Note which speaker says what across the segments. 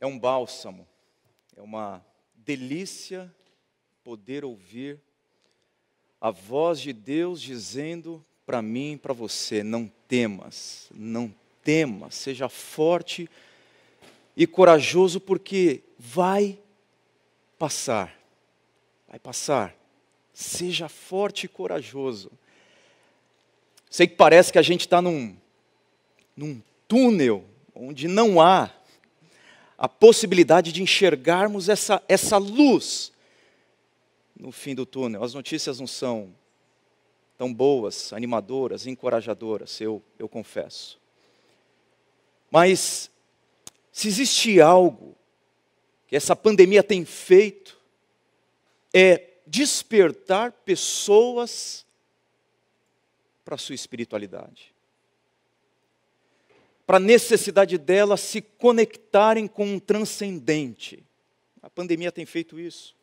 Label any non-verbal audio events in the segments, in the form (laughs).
Speaker 1: É um bálsamo, é uma delícia poder ouvir a voz de Deus dizendo para mim e para você: não temas, não temas, seja forte e corajoso, porque vai passar, vai passar. Seja forte e corajoso. Sei que parece que a gente está num, num túnel onde não há a possibilidade de enxergarmos essa, essa luz no fim do túnel. As notícias não são tão boas, animadoras, encorajadoras, eu, eu confesso. Mas se existe algo que essa pandemia tem feito, é despertar pessoas para a sua espiritualidade para a necessidade dela se conectarem com um transcendente. A pandemia tem feito isso.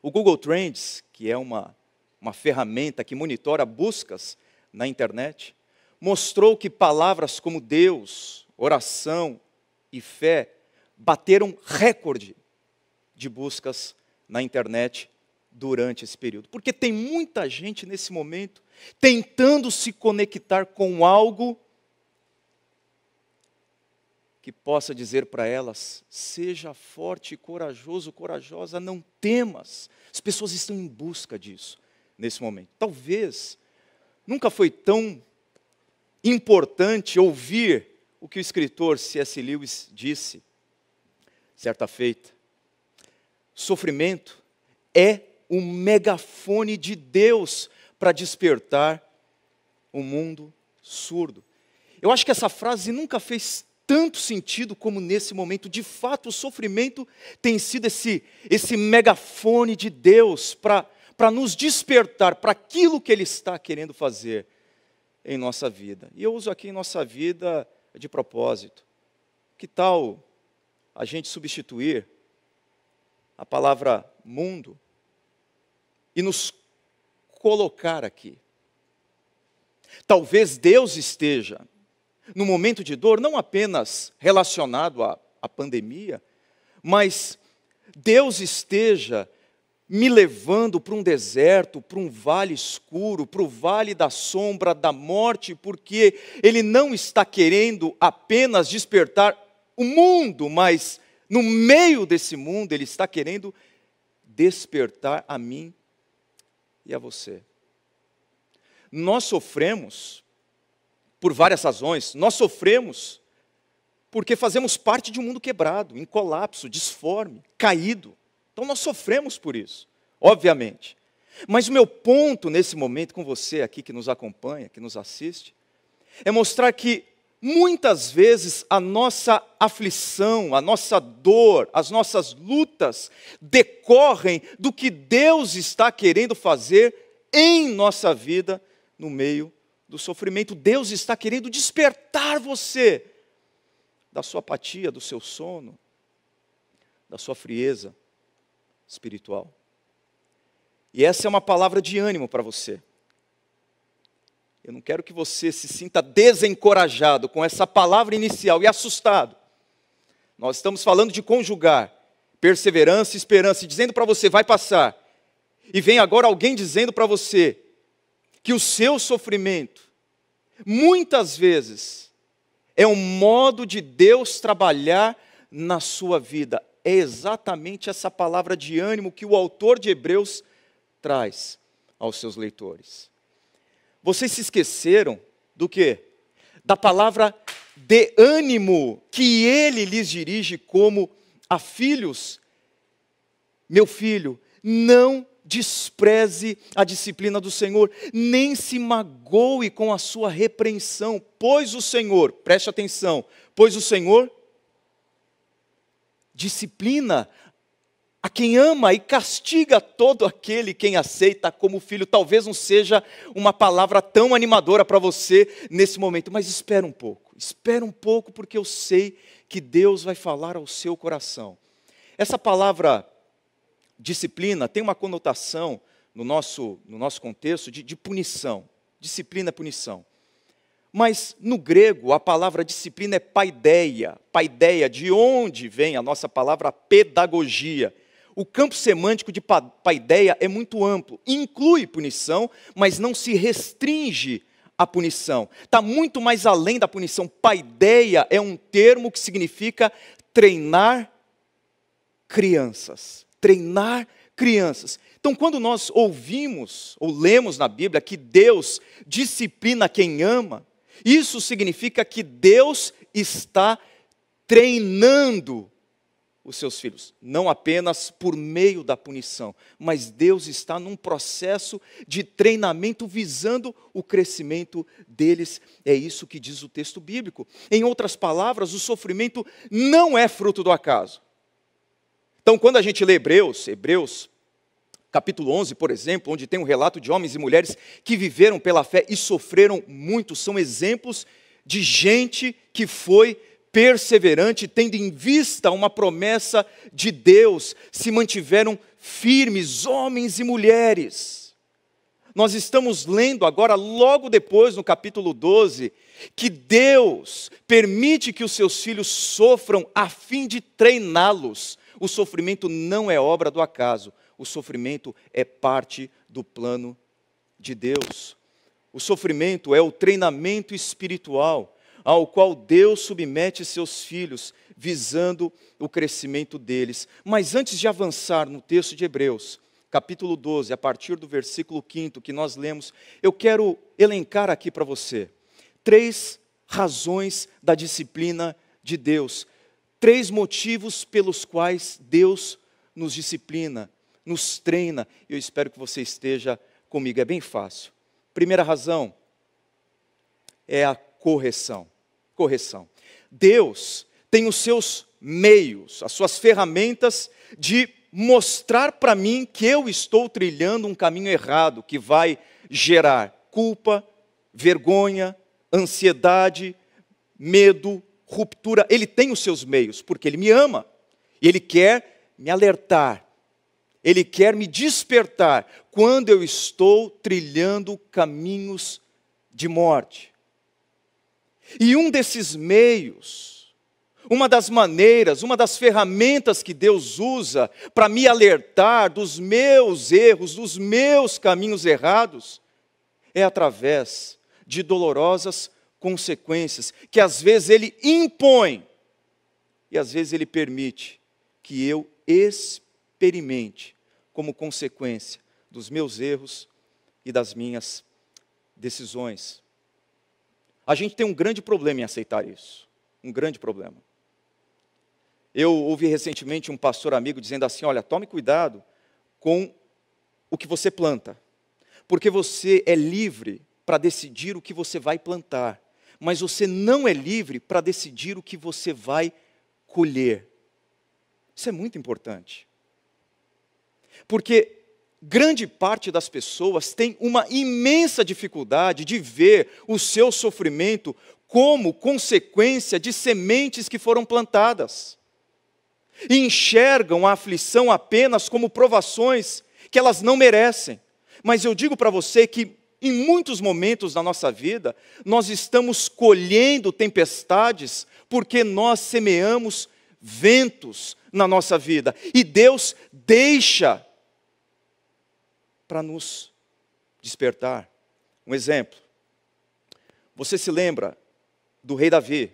Speaker 1: O Google Trends, que é uma, uma ferramenta que monitora buscas na internet, mostrou que palavras como Deus, oração e fé bateram recorde de buscas na internet durante esse período. Porque tem muita gente nesse momento tentando se conectar com algo que possa dizer para elas: seja forte, corajoso, corajosa, não temas. As pessoas estão em busca disso nesse momento. Talvez nunca foi tão importante ouvir o que o escritor C.S. Lewis disse certa feita. Sofrimento é um megafone de Deus para despertar o um mundo surdo. Eu acho que essa frase nunca fez tanto sentido como nesse momento. De fato, o sofrimento tem sido esse, esse megafone de Deus para nos despertar para aquilo que Ele está querendo fazer em nossa vida. E eu uso aqui em nossa vida de propósito. Que tal a gente substituir a palavra mundo e nos colocar aqui? Talvez Deus esteja no momento de dor, não apenas relacionado à, à pandemia, mas Deus esteja me levando para um deserto, para um vale escuro, para o vale da sombra, da morte, porque Ele não está querendo apenas despertar o mundo, mas no meio desse mundo Ele está querendo despertar a mim e a você. Nós sofremos por várias razões. Nós sofremos porque fazemos parte de um mundo quebrado, em colapso, disforme, caído. Então nós sofremos por isso, obviamente. Mas o meu ponto nesse momento com você aqui que nos acompanha, que nos assiste, é mostrar que muitas vezes a nossa aflição, a nossa dor, as nossas lutas decorrem do que Deus está querendo fazer em nossa vida no meio do sofrimento, Deus está querendo despertar você da sua apatia, do seu sono, da sua frieza espiritual. E essa é uma palavra de ânimo para você. Eu não quero que você se sinta desencorajado com essa palavra inicial e assustado. Nós estamos falando de conjugar perseverança e esperança, e dizendo para você, vai passar. E vem agora alguém dizendo para você que o seu sofrimento muitas vezes, é um modo de Deus trabalhar na sua vida. É exatamente essa palavra de ânimo que o autor de Hebreus traz aos seus leitores. Vocês se esqueceram do quê? Da palavra de ânimo que ele lhes dirige como a filhos. Meu filho, não despreze a disciplina do Senhor, nem se magoe com a sua repreensão, pois o Senhor, preste atenção, pois o Senhor disciplina a quem ama e castiga todo aquele quem aceita como filho. Talvez não seja uma palavra tão animadora para você nesse momento, mas espera um pouco, espera um pouco, porque eu sei que Deus vai falar ao seu coração. Essa palavra disciplina tem uma conotação no nosso, no nosso contexto de, de punição. Disciplina é punição. Mas no grego, a palavra disciplina é paideia. Paideia, de onde vem a nossa palavra pedagogia. O campo semântico de paideia é muito amplo, inclui punição, mas não se restringe à punição. Está muito mais além da punição. Paideia é um termo que significa treinar crianças treinar crianças. Então, quando nós ouvimos ou lemos na Bíblia que Deus disciplina quem ama, isso significa que Deus está treinando os seus filhos, não apenas por meio da punição, mas Deus está num processo de treinamento visando o crescimento deles. É isso que diz o texto bíblico. Em outras palavras, o sofrimento não é fruto do acaso. Então, quando a gente lê Hebreus, Hebreus, capítulo 11, por exemplo, onde tem um relato de homens e mulheres que viveram pela fé e sofreram muito, são exemplos de gente que foi perseverante, tendo em vista uma promessa de Deus, se mantiveram firmes, homens e mulheres. Nós estamos lendo agora, logo depois, no capítulo 12, que Deus permite que os seus filhos sofram a fim de treiná-los o sofrimento não é obra do acaso, o sofrimento é parte do plano de Deus. O sofrimento é o treinamento espiritual ao qual Deus submete seus filhos, visando o crescimento deles. Mas antes de avançar no texto de Hebreus, capítulo 12, a partir do versículo 5 que nós lemos, eu quero elencar aqui para você três razões da disciplina de Deus, Três motivos pelos quais Deus nos disciplina, nos treina. Eu espero que você esteja comigo, é bem fácil. Primeira razão é a correção. Correção. Deus tem os seus meios, as suas ferramentas de mostrar para mim que eu estou trilhando um caminho errado que vai gerar culpa, vergonha, ansiedade, medo, ruptura, ele tem os seus meios, porque ele me ama. E ele quer me alertar. Ele quer me despertar quando eu estou trilhando caminhos de morte. E um desses meios, uma das maneiras, uma das ferramentas que Deus usa para me alertar dos meus erros, dos meus caminhos errados, é através de dolorosas consequências que às vezes ele impõe e às vezes ele permite que eu experimente como consequência dos meus erros e das minhas decisões. A gente tem um grande problema em aceitar isso, um grande problema. Eu ouvi recentemente um pastor amigo dizendo assim: olha, tome cuidado com o que você planta, porque você é livre para decidir o que você vai plantar mas você não é livre para decidir o que você vai colher. Isso é muito importante. Porque grande parte das pessoas tem uma imensa dificuldade de ver o seu sofrimento como consequência de sementes que foram plantadas. E enxergam a aflição apenas como provações que elas não merecem. Mas eu digo para você que em muitos momentos da nossa vida, nós estamos colhendo tempestades porque nós semeamos ventos na nossa vida. E Deus deixa para nos despertar. Um exemplo. Você se lembra do rei Davi,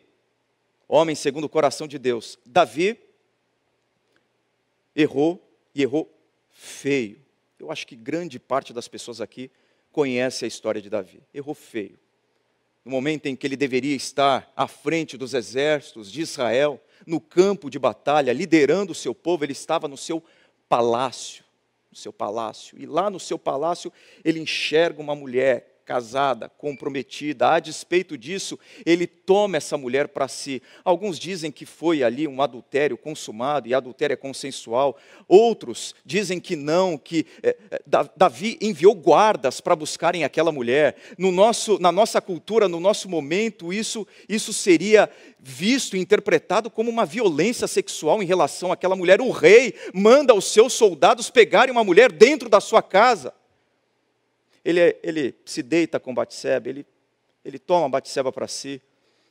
Speaker 1: homem segundo o coração de Deus? Davi errou e errou feio. Eu acho que grande parte das pessoas aqui conhece a história de Davi. Errou feio. No momento em que ele deveria estar à frente dos exércitos de Israel, no campo de batalha, liderando o seu povo, ele estava no seu palácio, no seu palácio. E lá no seu palácio, ele enxerga uma mulher casada, comprometida. A despeito disso, ele toma essa mulher para si. Alguns dizem que foi ali um adultério consumado e adultério é consensual. Outros dizem que não, que é, Davi enviou guardas para buscarem aquela mulher. No nosso, na nossa cultura, no nosso momento, isso, isso seria visto e interpretado como uma violência sexual em relação àquela mulher. O rei manda os seus soldados pegarem uma mulher dentro da sua casa ele, é, ele se deita com Batseba, ele, ele toma Batseba para si.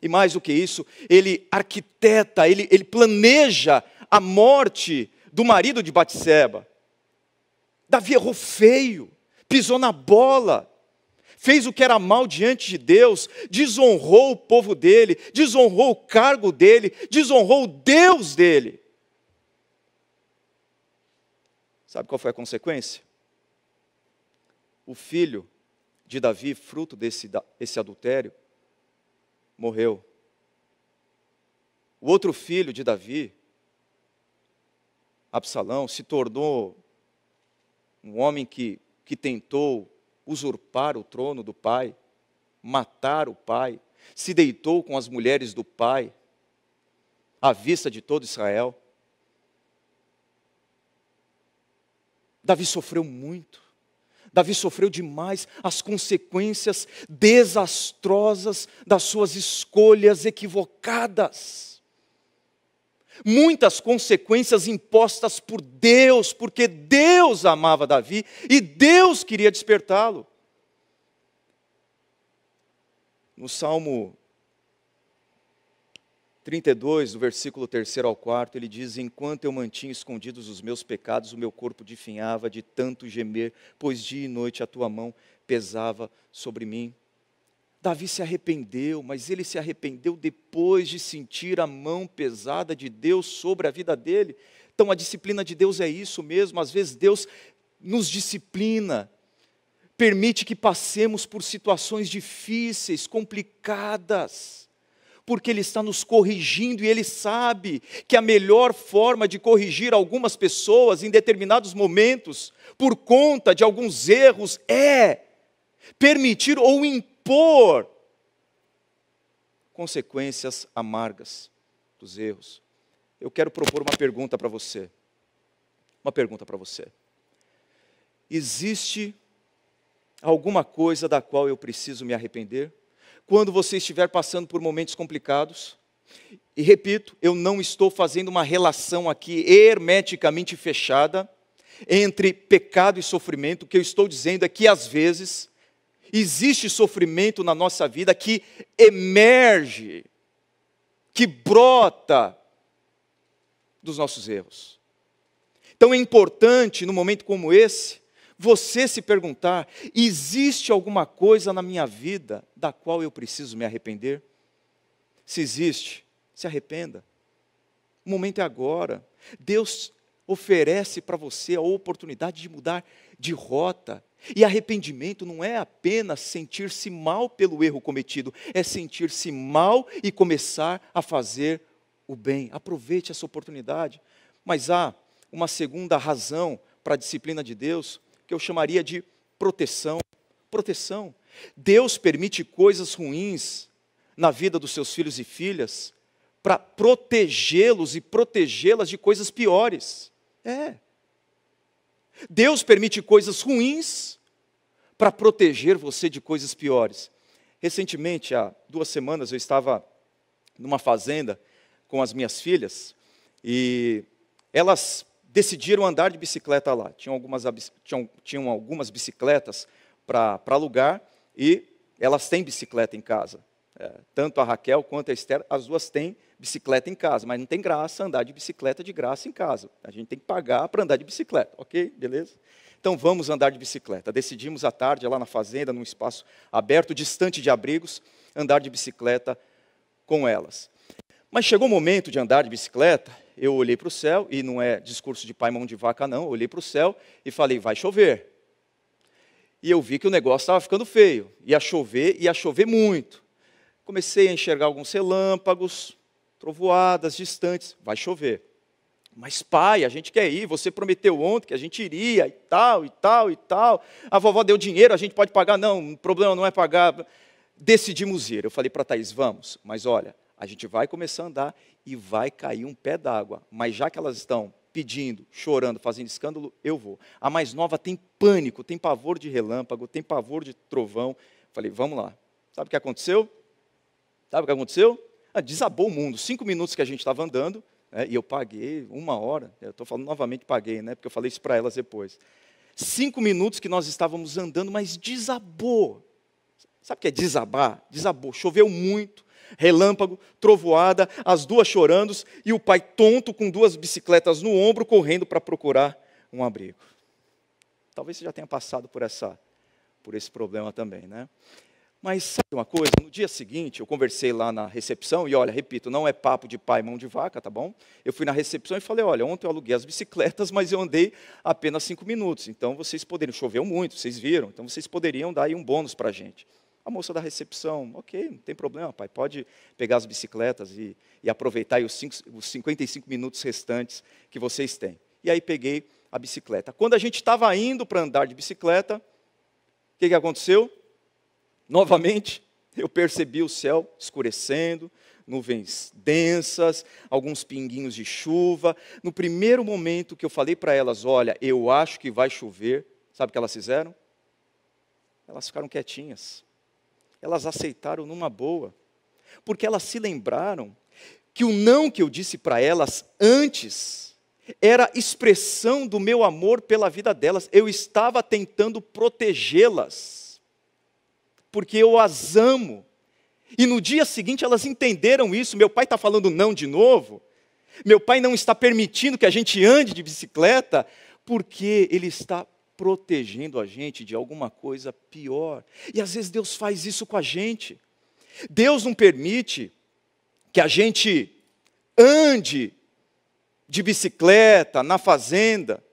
Speaker 1: E mais do que isso, ele arquiteta, ele, ele planeja a morte do marido de Batseba. Davi errou feio, pisou na bola, fez o que era mal diante de Deus, desonrou o povo dele, desonrou o cargo dele, desonrou o Deus dele. Sabe qual foi a consequência? o filho de Davi, fruto desse esse adultério, morreu. O outro filho de Davi, Absalão, se tornou um homem que, que tentou usurpar o trono do pai, matar o pai, se deitou com as mulheres do pai, à vista de todo Israel. Davi sofreu muito. Davi sofreu demais as consequências desastrosas das suas escolhas equivocadas. Muitas consequências impostas por Deus, porque Deus amava Davi e Deus queria despertá-lo. No Salmo 32, do versículo 3 ao 4, ele diz: Enquanto eu mantinha escondidos os meus pecados, o meu corpo definhava de tanto gemer, pois dia e noite a tua mão pesava sobre mim. Davi se arrependeu, mas ele se arrependeu depois de sentir a mão pesada de Deus sobre a vida dele. Então a disciplina de Deus é isso mesmo, às vezes Deus nos disciplina, permite que passemos por situações difíceis, complicadas porque Ele está nos corrigindo e Ele sabe que a melhor forma de corrigir algumas pessoas em determinados momentos, por conta de alguns erros, é permitir ou impor consequências amargas dos erros. Eu quero propor uma pergunta para você. Uma pergunta para você. Existe alguma coisa da qual eu preciso me arrepender? quando você estiver passando por momentos complicados. E repito, eu não estou fazendo uma relação aqui hermeticamente fechada entre pecado e sofrimento. O que eu estou dizendo é que às vezes existe sofrimento na nossa vida que emerge, que brota dos nossos erros. Então é importante, num momento como esse, você se perguntar: existe alguma coisa na minha vida da qual eu preciso me arrepender? Se existe, se arrependa. O momento é agora. Deus oferece para você a oportunidade de mudar de rota. E arrependimento não é apenas sentir-se mal pelo erro cometido, é sentir-se mal e começar a fazer o bem. Aproveite essa oportunidade. Mas há uma segunda razão para a disciplina de Deus, que eu chamaria de proteção. Proteção. Deus permite coisas ruins na vida dos seus filhos e filhas para protegê-los e protegê-las de coisas piores. É. Deus permite coisas ruins para proteger você de coisas piores. Recentemente, há duas semanas, eu estava numa fazenda com as minhas filhas e elas decidiram andar de bicicleta lá. Tinham algumas, tinham, tinham algumas bicicletas para alugar e elas têm bicicleta em casa. É, tanto a Raquel quanto a Esther, as duas têm bicicleta em casa, mas não tem graça andar de bicicleta de graça em casa. A gente tem que pagar para andar de bicicleta, ok? Beleza? Então vamos andar de bicicleta. Decidimos à tarde, lá na fazenda, num espaço aberto, distante de abrigos, andar de bicicleta com elas. Mas chegou o momento de andar de bicicleta eu olhei para o céu, e não é discurso de pai mão de vaca, não, eu olhei para o céu e falei, vai chover. E eu vi que o negócio estava ficando feio, ia chover, ia chover muito. Comecei a enxergar alguns relâmpagos, trovoadas distantes, vai chover. Mas pai, a gente quer ir, você prometeu ontem que a gente iria e tal, e tal, e tal. A vovó deu dinheiro, a gente pode pagar? Não, o problema não é pagar. Decidimos ir. Eu falei para a Thaís, vamos, mas olha, a gente vai começar a andar e vai cair um pé d'água. Mas já que elas estão pedindo, chorando, fazendo escândalo, eu vou. A mais nova tem pânico, tem pavor de relâmpago, tem pavor de trovão. Falei, vamos lá. Sabe o que aconteceu? Sabe o que aconteceu? Ah, desabou o mundo. Cinco minutos que a gente estava andando, né, e eu paguei uma hora. Eu estou falando novamente paguei, né? Porque eu falei isso para elas depois. Cinco minutos que nós estávamos andando, mas desabou. Sabe o que é desabar? Desabou. Choveu muito, relâmpago, trovoada, as duas chorando e o pai tonto com duas bicicletas no ombro correndo para procurar um abrigo. Talvez você já tenha passado por essa por esse problema também, né? Mas sabe uma coisa? No dia seguinte, eu conversei lá na recepção, e olha, repito, não é papo de pai mão de vaca, tá bom? Eu fui na recepção e falei: olha, ontem eu aluguei as bicicletas, (laughs) mas eu andei apenas cinco minutos, então vocês poderiam. Choveu muito, vocês viram, então vocês poderiam dar aí um bônus para a gente. A moça da recepção, ok, não tem problema, pai, pode pegar as bicicletas e, e aproveitar os, cinco, os 55 minutos restantes que vocês têm. E aí peguei a bicicleta. Quando a gente estava indo para andar de bicicleta, o que, que aconteceu? Novamente, eu percebi o céu escurecendo, nuvens densas, alguns pinguinhos de chuva. No primeiro momento que eu falei para elas, olha, eu acho que vai chover, sabe o que elas fizeram? Elas ficaram quietinhas elas aceitaram numa boa, porque elas se lembraram que o não que eu disse para elas antes era expressão do meu amor pela vida delas, eu estava tentando protegê-las, porque eu as amo. E no dia seguinte elas entenderam isso. Meu pai está falando não de novo. Meu pai não está permitindo que a gente ande de bicicleta, porque ele está protegendo a gente de alguma coisa pior. E às vezes Deus faz isso com a gente. Deus não permite que a gente ande de bicicleta na fazenda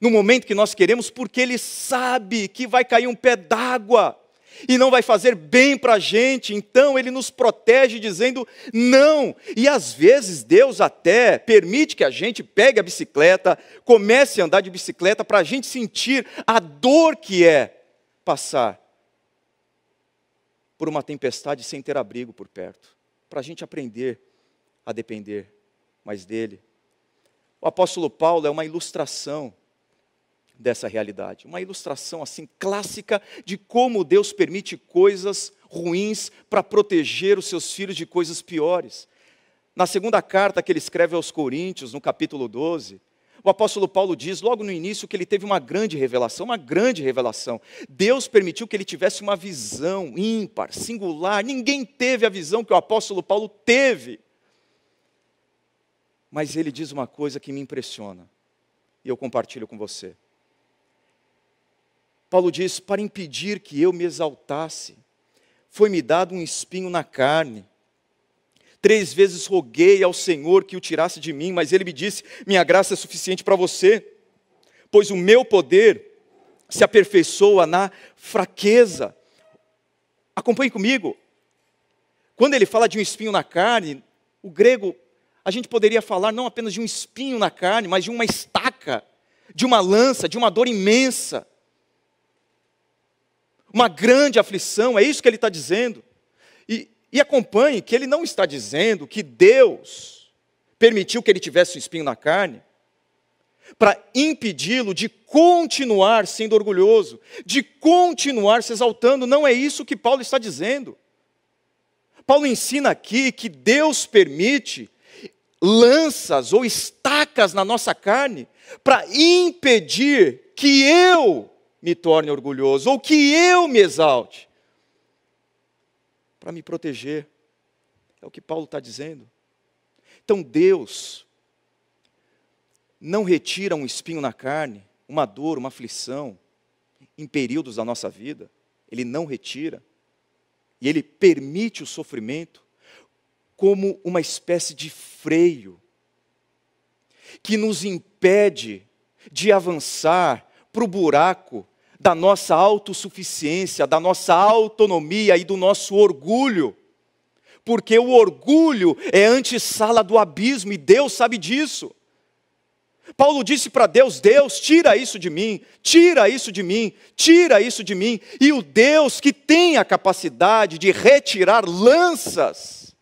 Speaker 1: no momento que nós queremos, porque Ele sabe que vai cair um pé d'água e não vai fazer bem para a gente, então ele nos protege dizendo não. E às vezes Deus até permite que a gente pegue a bicicleta, comece a andar de bicicleta para a gente sentir a dor que é passar por uma tempestade sem ter abrigo por perto, para a gente aprender a depender mais dele. O apóstolo Paulo é uma ilustração dessa realidade. Uma ilustração assim clássica de como Deus permite coisas ruins para proteger os seus filhos de coisas piores. Na segunda carta que ele escreve aos Coríntios, no capítulo 12, o apóstolo Paulo diz logo no início que ele teve uma grande revelação, uma grande revelação. Deus permitiu que ele tivesse uma visão ímpar, singular. Ninguém teve a visão que o apóstolo Paulo teve. Mas ele diz uma coisa que me impressiona, e eu compartilho com você. Paulo diz: Para impedir que eu me exaltasse, foi-me dado um espinho na carne. Três vezes roguei ao Senhor que o tirasse de mim, mas ele me disse: Minha graça é suficiente para você, pois o meu poder se aperfeiçoa na fraqueza. Acompanhe comigo. Quando ele fala de um espinho na carne, o grego, a gente poderia falar não apenas de um espinho na carne, mas de uma estaca, de uma lança, de uma dor imensa uma grande aflição, é isso que ele está dizendo. E, e acompanhe que ele não está dizendo que Deus permitiu que ele tivesse um espinho na carne para impedi-lo de continuar sendo orgulhoso, de continuar se exaltando. Não é isso que Paulo está dizendo. Paulo ensina aqui que Deus permite lanças ou estacas na nossa carne para impedir que eu me torne orgulhoso, ou que eu me exalte, para me proteger. É o que Paulo está dizendo. Então Deus não retira um espinho na carne, uma dor, uma aflição, em períodos da nossa vida. Ele não retira. E ele permite o sofrimento como uma espécie de freio que nos impede de avançar para o buraco da nossa autossuficiência, da nossa autonomia e do nosso orgulho. Porque o orgulho é antessala do abismo e Deus sabe disso. Paulo disse para Deus: Deus, tira isso de mim, tira isso de mim, tira isso de mim. E o Deus que tem a capacidade de retirar lanças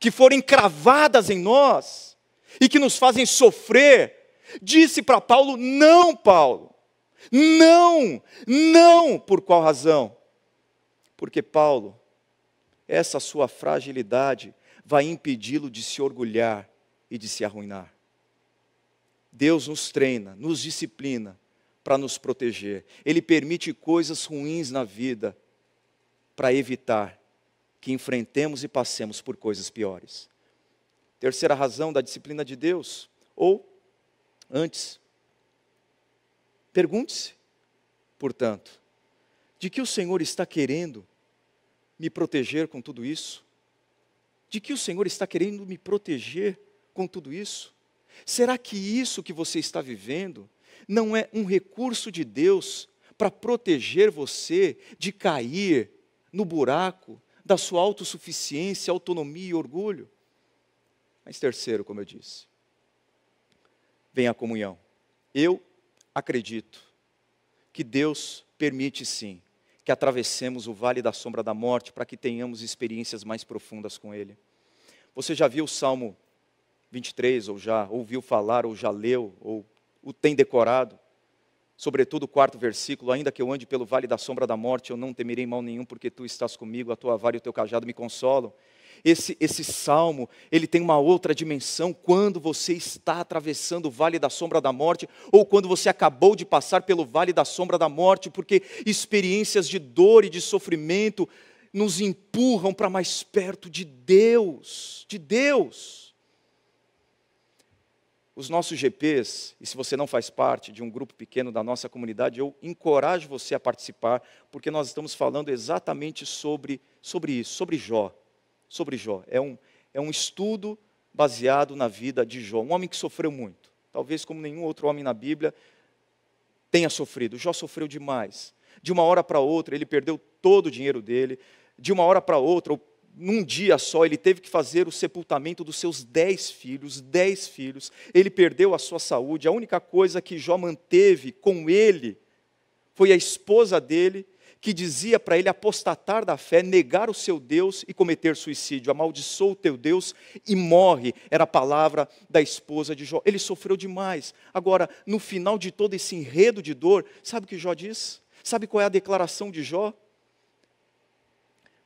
Speaker 1: que forem cravadas em nós e que nos fazem sofrer, disse para Paulo: Não, Paulo, não, não! Por qual razão? Porque Paulo, essa sua fragilidade vai impedi-lo de se orgulhar e de se arruinar. Deus nos treina, nos disciplina para nos proteger. Ele permite coisas ruins na vida para evitar que enfrentemos e passemos por coisas piores. Terceira razão da disciplina de Deus, ou antes, Pergunte-se, portanto, de que o Senhor está querendo me proteger com tudo isso? De que o Senhor está querendo me proteger com tudo isso? Será que isso que você está vivendo não é um recurso de Deus para proteger você de cair no buraco da sua autossuficiência, autonomia e orgulho? Mas terceiro, como eu disse, vem a comunhão. Eu acredito que Deus permite sim que atravessemos o vale da sombra da morte para que tenhamos experiências mais profundas com Ele. Você já viu o Salmo 23, ou já ouviu falar, ou já leu, ou o tem decorado? Sobretudo o quarto versículo: Ainda que eu ande pelo vale da sombra da morte, eu não temerei mal nenhum, porque tu estás comigo, a tua vara e o teu cajado me consolam esse, esse salmo, ele tem uma outra dimensão quando você está atravessando o vale da sombra da morte, ou quando você acabou de passar pelo vale da sombra da morte, porque experiências de dor e de sofrimento nos empurram para mais perto de Deus, de Deus. Os nossos GPs, e se você não faz parte de um grupo pequeno da nossa comunidade, eu encorajo você a participar, porque nós estamos falando exatamente sobre, sobre isso, sobre Jó sobre Jó. É um, é um estudo baseado na vida de Jó, um homem que sofreu muito. Talvez como nenhum outro homem na Bíblia tenha sofrido. Jó sofreu demais. De uma hora para outra, ele perdeu todo o dinheiro dele. De uma hora para outra, num dia só, ele teve que fazer o sepultamento dos seus dez filhos, dez filhos. Ele perdeu a sua saúde. A única coisa que Jó manteve com ele foi a esposa dele que dizia para ele apostatar da fé, negar o seu Deus e cometer suicídio. Amaldiçoa o teu Deus e morre, era a palavra da esposa de Jó. Ele sofreu demais. Agora, no final de todo esse enredo de dor, sabe o que Jó diz? Sabe qual é a declaração de Jó?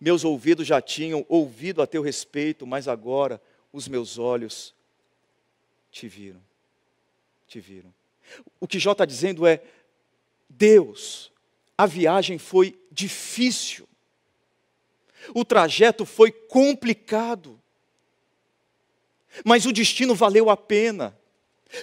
Speaker 1: Meus ouvidos já tinham ouvido a teu respeito, mas agora os meus olhos te viram. Te viram. O que Jó está dizendo é: Deus, a viagem foi difícil. O trajeto foi complicado. Mas o destino valeu a pena.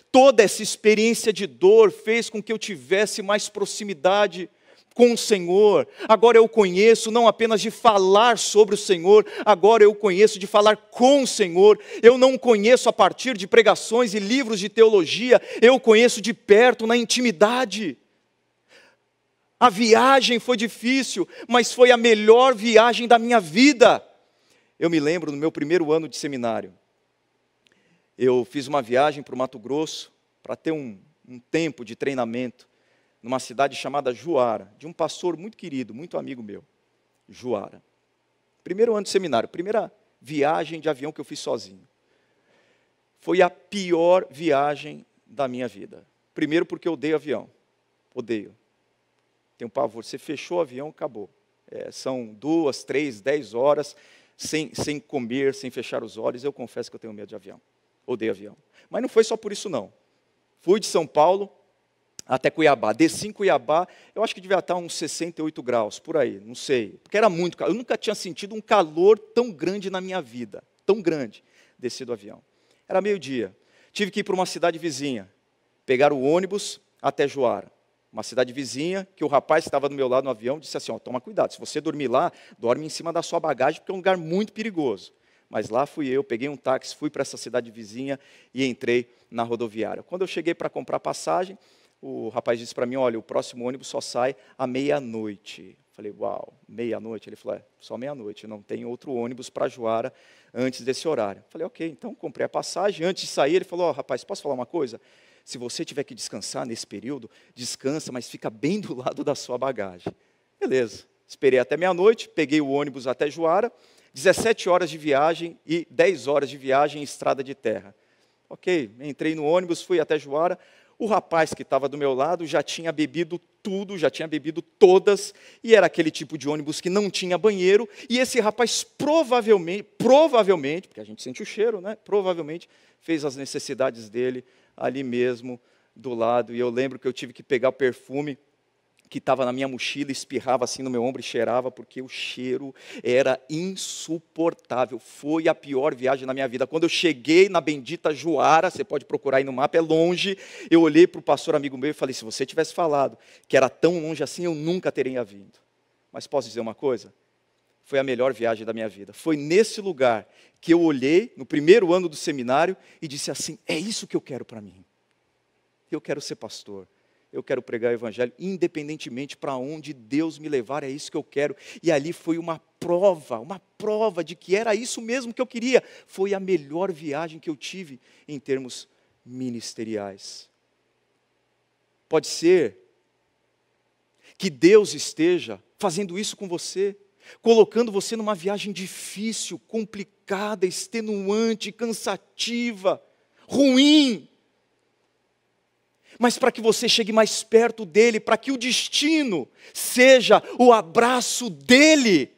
Speaker 1: Toda essa experiência de dor fez com que eu tivesse mais proximidade com o Senhor. Agora eu conheço não apenas de falar sobre o Senhor, agora eu conheço de falar com o Senhor. Eu não conheço a partir de pregações e livros de teologia, eu conheço de perto, na intimidade. A viagem foi difícil, mas foi a melhor viagem da minha vida. Eu me lembro no meu primeiro ano de seminário. Eu fiz uma viagem para o Mato Grosso para ter um, um tempo de treinamento numa cidade chamada Juara, de um pastor muito querido, muito amigo meu, Juara. Primeiro ano de seminário, primeira viagem de avião que eu fiz sozinho. Foi a pior viagem da minha vida. Primeiro porque eu odeio avião. Odeio. Tem um pavor. Você fechou o avião, acabou. É, são duas, três, dez horas sem, sem comer, sem fechar os olhos. Eu confesso que eu tenho medo de avião. Odeio avião. Mas não foi só por isso, não. Fui de São Paulo até Cuiabá. Desci em Cuiabá, eu acho que devia estar uns 68 graus, por aí, não sei. Porque era muito calor. Eu nunca tinha sentido um calor tão grande na minha vida. Tão grande. Desci do avião. Era meio-dia. Tive que ir para uma cidade vizinha, pegar o ônibus até Joara uma cidade vizinha, que o rapaz que estava do meu lado no avião disse assim: ó, toma cuidado, se você dormir lá, dorme em cima da sua bagagem, porque é um lugar muito perigoso. Mas lá fui eu, peguei um táxi, fui para essa cidade vizinha e entrei na rodoviária. Quando eu cheguei para comprar passagem, o rapaz disse para mim: olha, o próximo ônibus só sai à meia-noite. Falei, uau, meia-noite? Ele falou, é, só meia-noite, não tem outro ônibus para Joara antes desse horário. Falei, ok, então comprei a passagem. Antes de sair, ele falou, oh, rapaz, posso falar uma coisa? Se você tiver que descansar nesse período, descansa, mas fica bem do (laughs) lado da sua bagagem. Beleza. Esperei até meia-noite, peguei o ônibus até Juara, 17 horas de viagem e 10 horas de viagem em estrada de terra. Ok, entrei no ônibus, fui até Juara, o rapaz que estava do meu lado já tinha bebido tudo, já tinha bebido todas, e era aquele tipo de ônibus que não tinha banheiro, e esse rapaz provavelmente, provavelmente, porque a gente sente o cheiro, né? Provavelmente fez as necessidades dele ali mesmo do lado, e eu lembro que eu tive que pegar perfume que estava na minha mochila, espirrava assim no meu ombro e cheirava, porque o cheiro era insuportável. Foi a pior viagem da minha vida. Quando eu cheguei na bendita Juara, você pode procurar aí no mapa, é longe. Eu olhei para o pastor amigo meu e falei: se você tivesse falado que era tão longe assim, eu nunca teria vindo. Mas posso dizer uma coisa? Foi a melhor viagem da minha vida. Foi nesse lugar que eu olhei, no primeiro ano do seminário, e disse assim: é isso que eu quero para mim. Eu quero ser pastor eu quero pregar o Evangelho, independentemente para onde Deus me levar, é isso que eu quero. E ali foi uma prova, uma prova de que era isso mesmo que eu queria. Foi a melhor viagem que eu tive em termos ministeriais. Pode ser que Deus esteja fazendo isso com você, colocando você numa viagem difícil, complicada, extenuante, cansativa, ruim mas para que você chegue mais perto dele, para que o destino seja o abraço dele.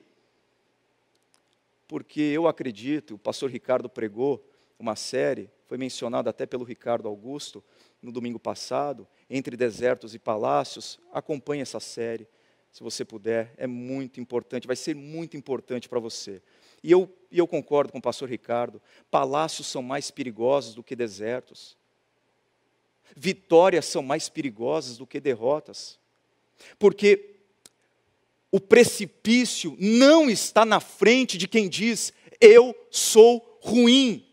Speaker 1: Porque eu acredito, o pastor Ricardo pregou uma série, foi mencionada até pelo Ricardo Augusto no domingo passado, Entre Desertos e Palácios. Acompanhe essa série, se você puder, é muito importante, vai ser muito importante para você. E eu, e eu concordo com o pastor Ricardo: palácios são mais perigosos do que desertos vitórias são mais perigosas do que derrotas. Porque o precipício não está na frente de quem diz: Eu sou ruim.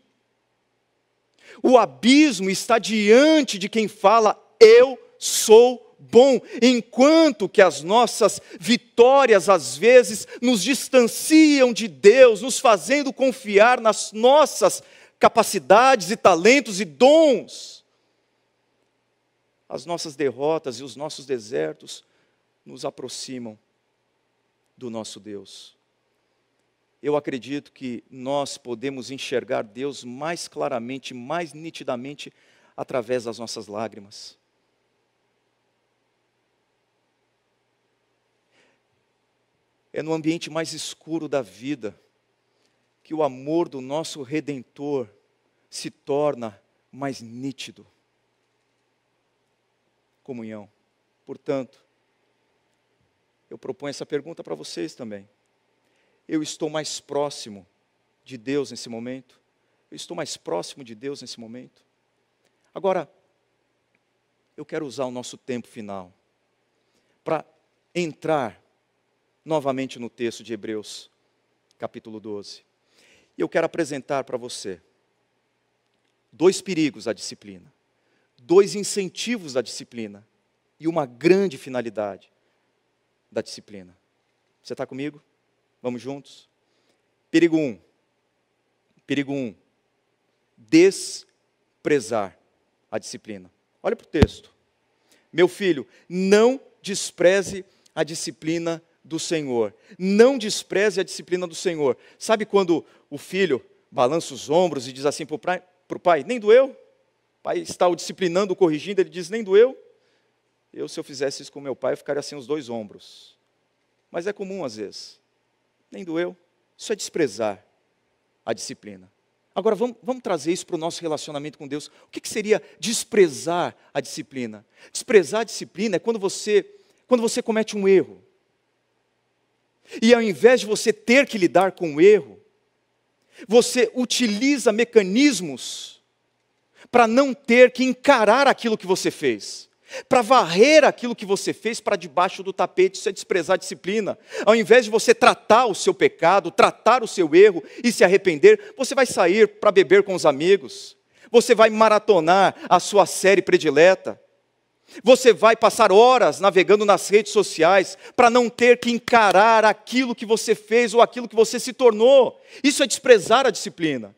Speaker 1: O abismo está diante de quem fala: Eu sou bom, enquanto que as nossas vitórias às vezes nos distanciam de Deus, nos fazendo confiar nas nossas capacidades e talentos e dons as nossas derrotas e os nossos desertos nos aproximam do nosso Deus. Eu acredito que nós podemos enxergar Deus mais claramente, mais nitidamente, através das nossas lágrimas. É no ambiente mais escuro da vida que o amor do nosso Redentor se torna mais nítido comunhão. Portanto, eu proponho essa pergunta para vocês também. Eu estou mais próximo de Deus nesse momento? Eu estou mais próximo de Deus nesse momento? Agora, eu quero usar o nosso tempo final para entrar novamente no texto de Hebreus, capítulo 12. E eu quero apresentar para você dois perigos à disciplina dois incentivos da disciplina e uma grande finalidade da disciplina. Você está comigo? Vamos juntos? Perigo 1. Um. Perigo 1. Um. Desprezar a disciplina. Olha para o texto. Meu filho, não despreze a disciplina do Senhor. Não despreze a disciplina do Senhor. Sabe quando o filho balança os ombros e diz assim para o pai: Nem doeu? pai está o disciplinando, o corrigindo, ele diz: Nem doeu. Eu, se eu fizesse isso com meu pai, eu ficaria sem assim os dois ombros. Mas é comum às vezes. Nem doeu. Isso é desprezar a disciplina. Agora vamos, vamos trazer isso para o nosso relacionamento com Deus. O que, que seria desprezar a disciplina? Desprezar a disciplina é quando você, quando você comete um erro. E ao invés de você ter que lidar com o erro, você utiliza mecanismos para não ter que encarar aquilo que você fez, para varrer aquilo que você fez para debaixo do tapete, isso é desprezar a disciplina. Ao invés de você tratar o seu pecado, tratar o seu erro e se arrepender, você vai sair para beber com os amigos, você vai maratonar a sua série predileta. Você vai passar horas navegando nas redes sociais para não ter que encarar aquilo que você fez ou aquilo que você se tornou. Isso é desprezar a disciplina.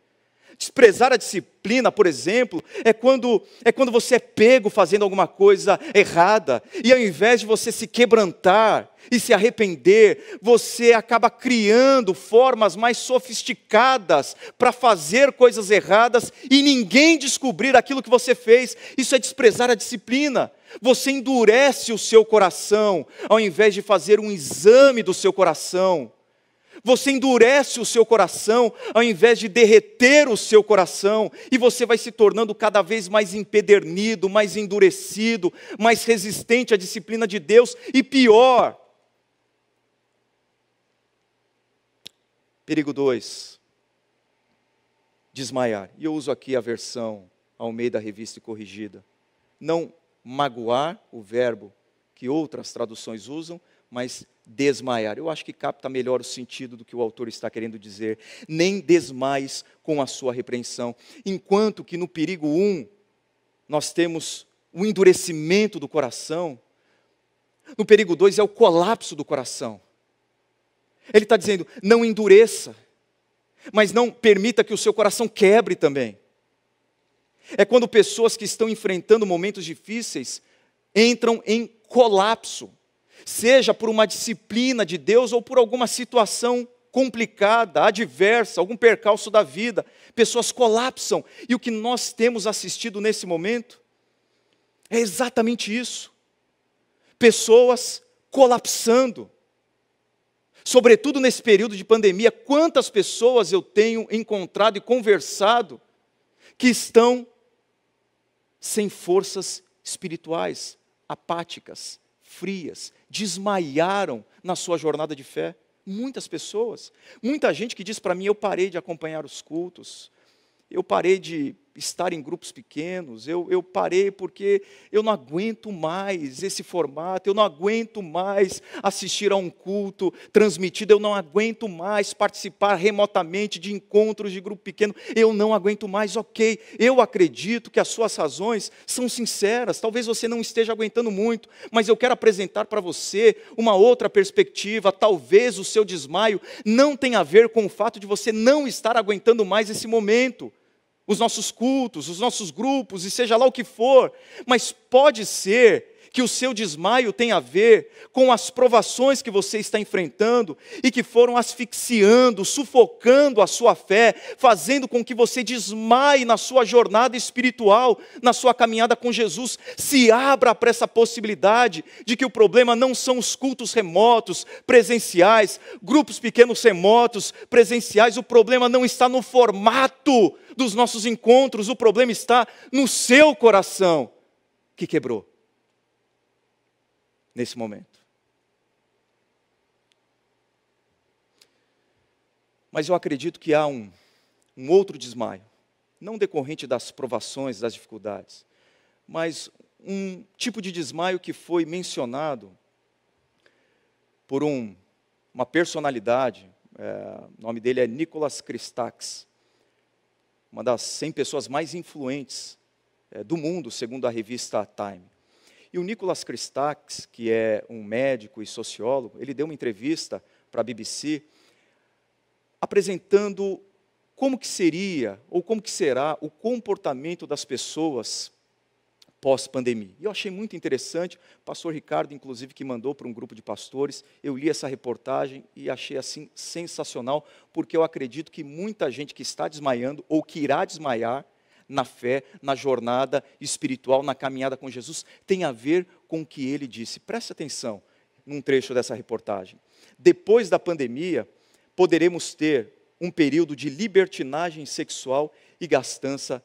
Speaker 1: Desprezar a disciplina, por exemplo, é quando, é quando você é pego fazendo alguma coisa errada, e ao invés de você se quebrantar e se arrepender, você acaba criando formas mais sofisticadas para fazer coisas erradas e ninguém descobrir aquilo que você fez. Isso é desprezar a disciplina. Você endurece o seu coração, ao invés de fazer um exame do seu coração você endurece o seu coração ao invés de derreter o seu coração, e você vai se tornando cada vez mais empedernido, mais endurecido, mais resistente à disciplina de Deus e pior. Perigo 2. Desmaiar. E eu uso aqui a versão ao meio da revista e corrigida. Não magoar o verbo que outras traduções usam, mas desmaiar. Eu acho que capta melhor o sentido do que o autor está querendo dizer. Nem desmais com a sua repreensão. Enquanto que no perigo 1, um, nós temos o endurecimento do coração, no perigo 2 é o colapso do coração. Ele está dizendo: não endureça, mas não permita que o seu coração quebre também. É quando pessoas que estão enfrentando momentos difíceis entram em colapso, seja por uma disciplina de Deus ou por alguma situação complicada, adversa, algum percalço da vida, pessoas colapsam. E o que nós temos assistido nesse momento é exatamente isso. Pessoas colapsando. Sobretudo nesse período de pandemia, quantas pessoas eu tenho encontrado e conversado que estão sem forças espirituais, apáticas, frias, desmaiaram na sua jornada de fé. Muitas pessoas. Muita gente que diz para mim: eu parei de acompanhar os cultos, eu parei de estar em grupos pequenos, eu, eu parei porque eu não aguento mais esse formato, eu não aguento mais assistir a um culto transmitido, eu não aguento mais participar remotamente de encontros de grupo pequeno, eu não aguento mais, ok. Eu acredito que as suas razões são sinceras, talvez você não esteja aguentando muito, mas eu quero apresentar para você uma outra perspectiva, talvez o seu desmaio não tenha a ver com o fato de você não estar aguentando mais esse momento os nossos cultos, os nossos grupos e seja lá o que for, mas pode ser que o seu desmaio tenha a ver com as provações que você está enfrentando e que foram asfixiando, sufocando a sua fé, fazendo com que você desmaie na sua jornada espiritual, na sua caminhada com Jesus. Se abra para essa possibilidade de que o problema não são os cultos remotos, presenciais, grupos pequenos remotos, presenciais, o problema não está no formato dos nossos encontros, o problema está no seu coração que quebrou nesse momento. Mas eu acredito que há um, um outro desmaio, não decorrente das provações, das dificuldades, mas um tipo de desmaio que foi mencionado por um, uma personalidade, é, o nome dele é Nicolas Christakis, uma das 100 pessoas mais influentes é, do mundo, segundo a revista Time. E o Nicolas Christakis, que é um médico e sociólogo, ele deu uma entrevista para a BBC apresentando como que seria ou como que será o comportamento das pessoas pós-pandemia. E eu achei muito interessante, o pastor Ricardo, inclusive, que mandou para um grupo de pastores, eu li essa reportagem e achei assim sensacional, porque eu acredito que muita gente que está desmaiando ou que irá desmaiar na fé, na jornada espiritual, na caminhada com Jesus, tem a ver com o que ele disse. Preste atenção num trecho dessa reportagem. Depois da pandemia, poderemos ter um período de libertinagem sexual e gastança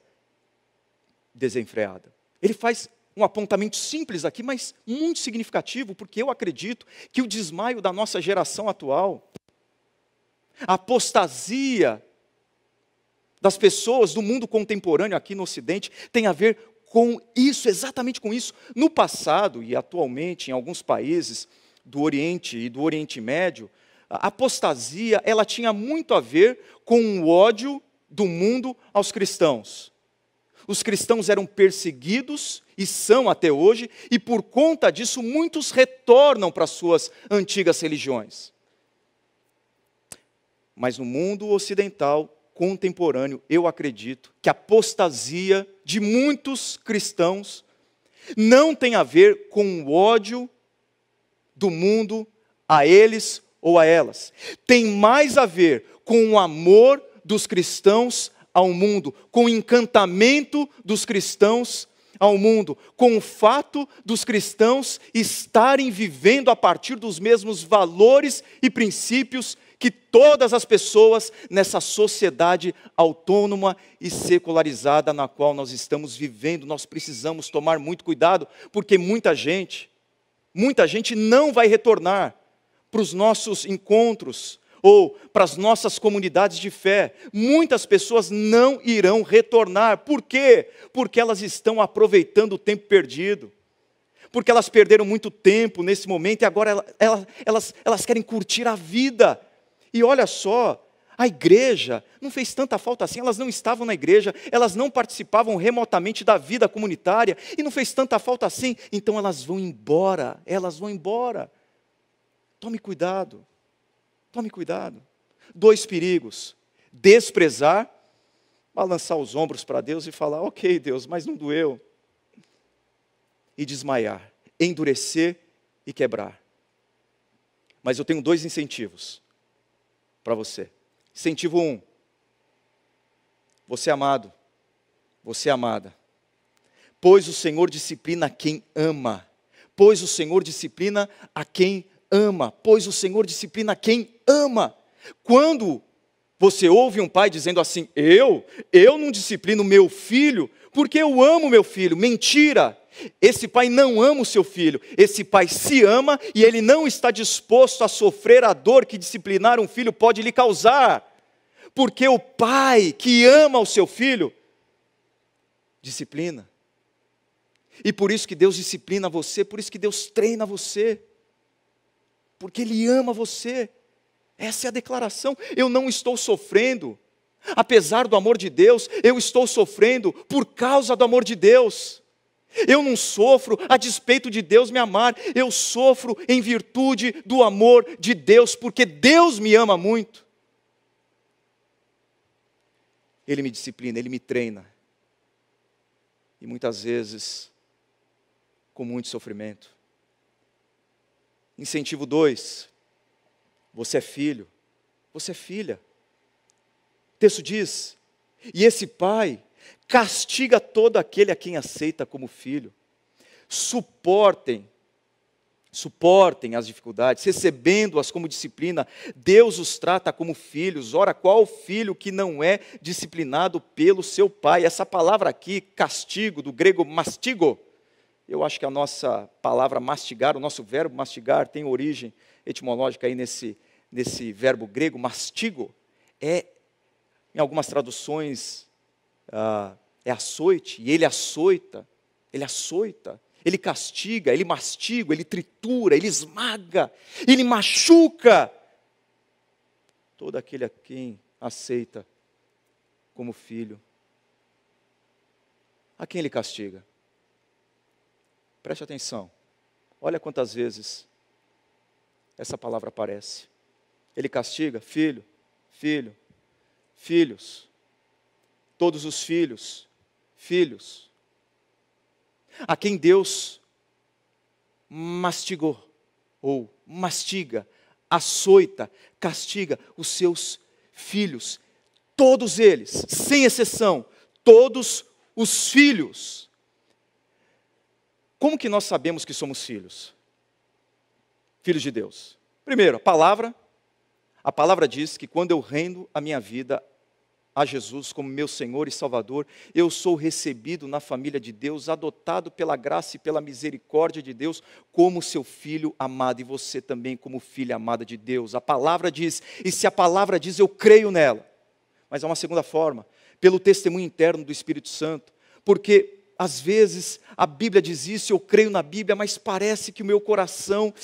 Speaker 1: desenfreada. Ele faz um apontamento simples aqui, mas muito significativo, porque eu acredito que o desmaio da nossa geração atual, a apostasia das pessoas do mundo contemporâneo aqui no Ocidente, tem a ver com isso, exatamente com isso. No passado e atualmente, em alguns países do Oriente e do Oriente Médio, a apostasia ela tinha muito a ver com o ódio do mundo aos cristãos os cristãos eram perseguidos, e são até hoje, e por conta disso muitos retornam para suas antigas religiões. Mas no mundo ocidental contemporâneo, eu acredito que a apostasia de muitos cristãos não tem a ver com o ódio do mundo a eles ou a elas. Tem mais a ver com o amor dos cristãos ao mundo, com o encantamento dos cristãos ao mundo, com o fato dos cristãos estarem vivendo a partir dos mesmos valores e princípios que todas as pessoas nessa sociedade autônoma e secularizada na qual nós estamos vivendo. Nós precisamos tomar muito cuidado, porque muita gente, muita gente não vai retornar para os nossos encontros, ou para as nossas comunidades de fé, muitas pessoas não irão retornar. Por quê? Porque elas estão aproveitando o tempo perdido. Porque elas perderam muito tempo nesse momento e agora elas, elas, elas querem curtir a vida. E olha só, a igreja não fez tanta falta assim, elas não estavam na igreja, elas não participavam remotamente da vida comunitária, e não fez tanta falta assim, então elas vão embora, elas vão embora. Tome cuidado. Tome cuidado. Dois perigos: desprezar, balançar os ombros para Deus e falar, ok, Deus, mas não doeu. E desmaiar, endurecer e quebrar. Mas eu tenho dois incentivos para você. Incentivo um: você é amado, você é amada. Pois o Senhor disciplina quem ama, pois o Senhor disciplina a quem ama, pois o Senhor disciplina quem ama. Quando você ouve um pai dizendo assim: Eu, eu não disciplino meu filho porque eu amo meu filho. Mentira! Esse pai não ama o seu filho, esse pai se ama e ele não está disposto a sofrer a dor que disciplinar um filho pode lhe causar. Porque o pai que ama o seu filho, disciplina. E por isso que Deus disciplina você, por isso que Deus treina você, porque Ele ama você. Essa é a declaração. Eu não estou sofrendo, apesar do amor de Deus, eu estou sofrendo por causa do amor de Deus. Eu não sofro a despeito de Deus me amar, eu sofro em virtude do amor de Deus, porque Deus me ama muito. Ele me disciplina, ele me treina. E muitas vezes com muito sofrimento. Incentivo 2, você é filho, você é filha. O texto diz: E esse pai castiga todo aquele a quem aceita como filho. Suportem, suportem as dificuldades, recebendo-as como disciplina. Deus os trata como filhos. Ora, qual filho que não é disciplinado pelo seu pai? Essa palavra aqui, castigo, do grego mastigo, eu acho que a nossa palavra mastigar, o nosso verbo mastigar, tem origem etimológica aí nesse, nesse verbo grego, mastigo, é, em algumas traduções, uh, é açoite, e ele açoita, ele açoita, ele castiga, ele mastiga, ele tritura, ele esmaga, ele machuca todo aquele a quem aceita como filho. A quem ele castiga? Preste atenção. Olha quantas vezes essa palavra aparece. Ele castiga filho, filho, filhos, todos os filhos, filhos, a quem Deus mastigou, ou mastiga, açoita, castiga os seus filhos, todos eles, sem exceção, todos os filhos. Como que nós sabemos que somos filhos? Filhos de Deus. Primeiro, a palavra a palavra diz que quando eu rendo a minha vida a Jesus como meu Senhor e Salvador, eu sou recebido na família de Deus, adotado pela graça e pela misericórdia de Deus, como seu filho amado, e você também como filha amada de Deus. A palavra diz, e se a palavra diz, eu creio nela. Mas há uma segunda forma, pelo testemunho interno do Espírito Santo, porque às vezes a Bíblia diz isso, eu creio na Bíblia, mas parece que o meu coração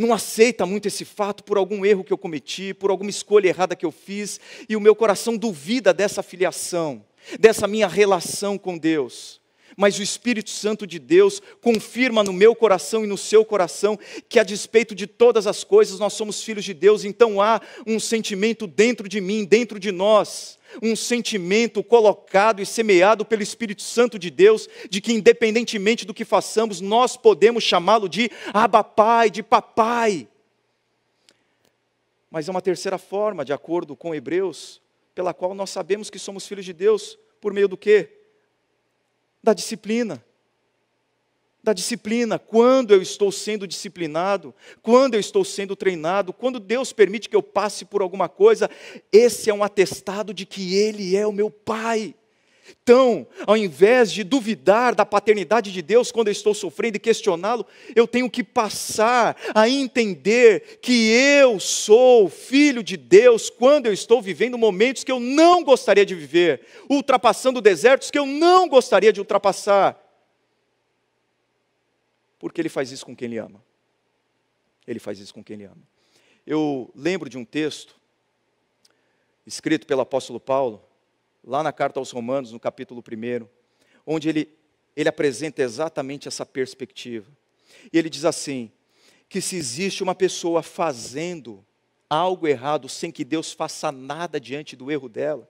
Speaker 1: não aceita muito esse fato por algum erro que eu cometi, por alguma escolha errada que eu fiz, e o meu coração duvida dessa filiação, dessa minha relação com Deus mas o Espírito Santo de Deus confirma no meu coração e no seu coração que, a despeito de todas as coisas, nós somos filhos de Deus, então há um sentimento dentro de mim, dentro de nós, um sentimento colocado e semeado pelo Espírito Santo de Deus, de que, independentemente do que façamos, nós podemos chamá-lo de Abapai, de Papai. Mas há uma terceira forma, de acordo com Hebreus, pela qual nós sabemos que somos filhos de Deus, por meio do quê? da disciplina. Da disciplina, quando eu estou sendo disciplinado, quando eu estou sendo treinado, quando Deus permite que eu passe por alguma coisa, esse é um atestado de que Ele é o meu Pai. Então, ao invés de duvidar da paternidade de Deus quando eu estou sofrendo e questioná-lo, eu tenho que passar a entender que eu sou filho de Deus quando eu estou vivendo momentos que eu não gostaria de viver, ultrapassando desertos que eu não gostaria de ultrapassar. Porque ele faz isso com quem ele ama. Ele faz isso com quem ele ama. Eu lembro de um texto escrito pelo apóstolo Paulo lá na carta aos Romanos, no capítulo 1, onde ele, ele apresenta exatamente essa perspectiva. E ele diz assim: que se existe uma pessoa fazendo algo errado sem que Deus faça nada diante do erro dela,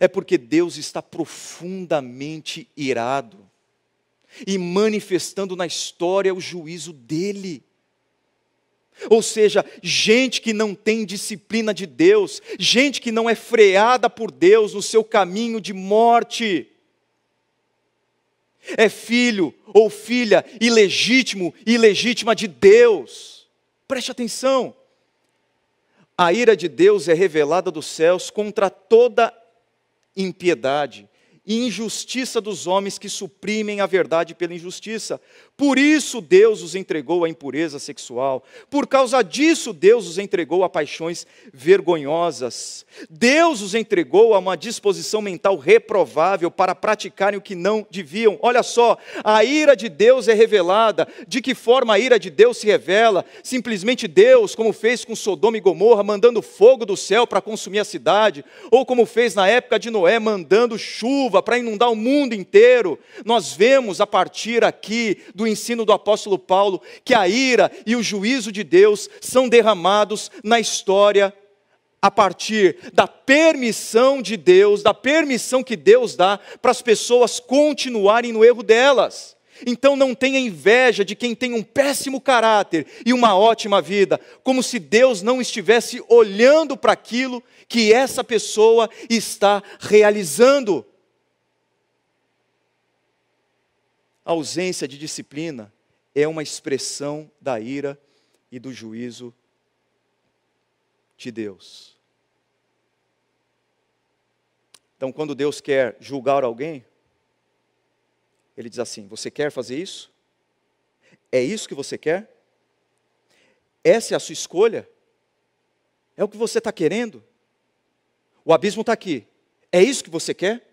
Speaker 1: é porque Deus está profundamente irado e manifestando na história o juízo dele. Ou seja, gente que não tem disciplina de Deus, gente que não é freada por Deus no seu caminho de morte. É filho ou filha ilegítimo, ilegítima de Deus. Preste atenção. A ira de Deus é revelada dos céus contra toda impiedade e injustiça dos homens que suprimem a verdade pela injustiça, por isso Deus os entregou à impureza sexual. Por causa disso Deus os entregou a paixões vergonhosas. Deus os entregou a uma disposição mental reprovável para praticarem o que não deviam. Olha só, a ira de Deus é revelada. De que forma a ira de Deus se revela? Simplesmente Deus, como fez com Sodoma e Gomorra, mandando fogo do céu para consumir a cidade, ou como fez na época de Noé, mandando chuva para inundar o mundo inteiro. Nós vemos a partir aqui do ensino do apóstolo Paulo que a ira e o juízo de Deus são derramados na história a partir da permissão de Deus, da permissão que Deus dá para as pessoas continuarem no erro delas. Então não tenha inveja de quem tem um péssimo caráter e uma ótima vida, como se Deus não estivesse olhando para aquilo que essa pessoa está realizando. A ausência de disciplina é uma expressão da ira e do juízo de Deus. Então, quando Deus quer julgar alguém, Ele diz assim: Você quer fazer isso? É isso que você quer? Essa é a sua escolha? É o que você está querendo? O abismo está aqui. É isso que você quer?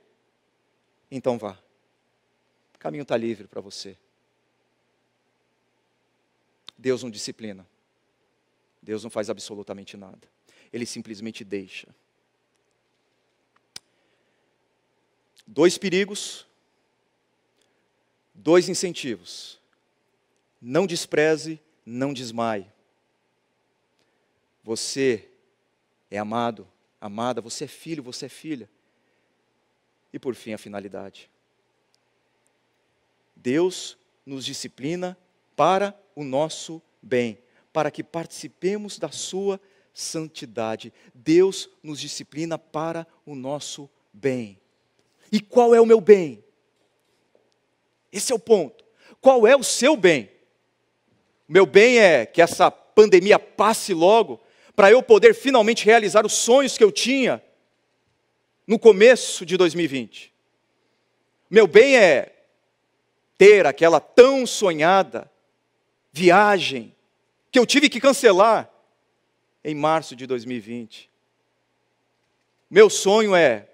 Speaker 1: Então vá. O caminho está livre para você. Deus não disciplina. Deus não faz absolutamente nada. Ele simplesmente deixa. Dois perigos, dois incentivos. Não despreze, não desmaie. Você é amado, amada, você é filho, você é filha. E por fim, a finalidade. Deus nos disciplina para o nosso bem, para que participemos da sua santidade. Deus nos disciplina para o nosso bem. E qual é o meu bem? Esse é o ponto. Qual é o seu bem? O meu bem é que essa pandemia passe logo, para eu poder finalmente realizar os sonhos que eu tinha no começo de 2020. Meu bem é ter aquela tão sonhada viagem que eu tive que cancelar em março de 2020. Meu sonho é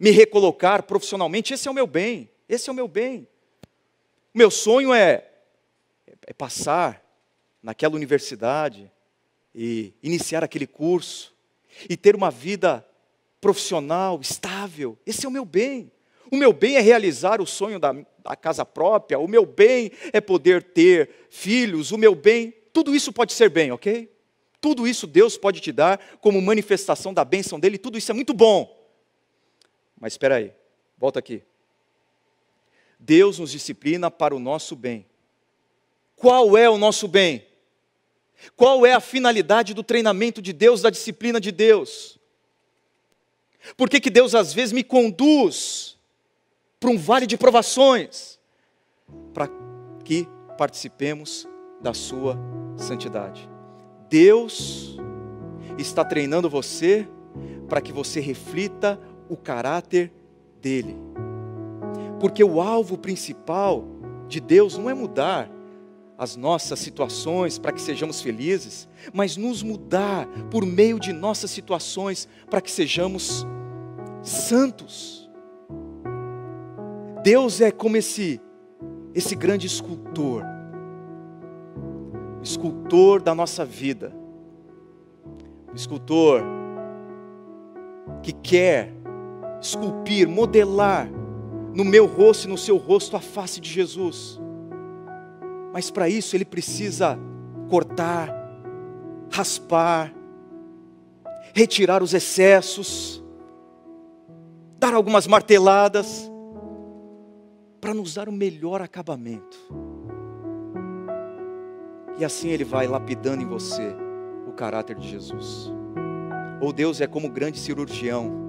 Speaker 1: me recolocar profissionalmente, esse é o meu bem, esse é o meu bem. Meu sonho é, é passar naquela universidade e iniciar aquele curso e ter uma vida profissional estável, esse é o meu bem. O meu bem é realizar o sonho da, da casa própria, o meu bem é poder ter filhos, o meu bem, tudo isso pode ser bem, ok? Tudo isso Deus pode te dar como manifestação da bênção dele, tudo isso é muito bom. Mas espera aí, volta aqui. Deus nos disciplina para o nosso bem. Qual é o nosso bem? Qual é a finalidade do treinamento de Deus, da disciplina de Deus? Por que, que Deus às vezes me conduz para um vale de provações, para que participemos da sua santidade. Deus está treinando você para que você reflita o caráter dele. Porque o alvo principal de Deus não é mudar as nossas situações para que sejamos felizes, mas nos mudar por meio de nossas situações para que sejamos santos. Deus é como esse esse grande escultor, escultor da nossa vida, escultor que quer esculpir, modelar no meu rosto e no seu rosto a face de Jesus. Mas para isso ele precisa cortar, raspar, retirar os excessos, dar algumas marteladas, para nos dar o melhor acabamento. E assim Ele vai lapidando em você o caráter de Jesus. Ou Deus é como o grande cirurgião,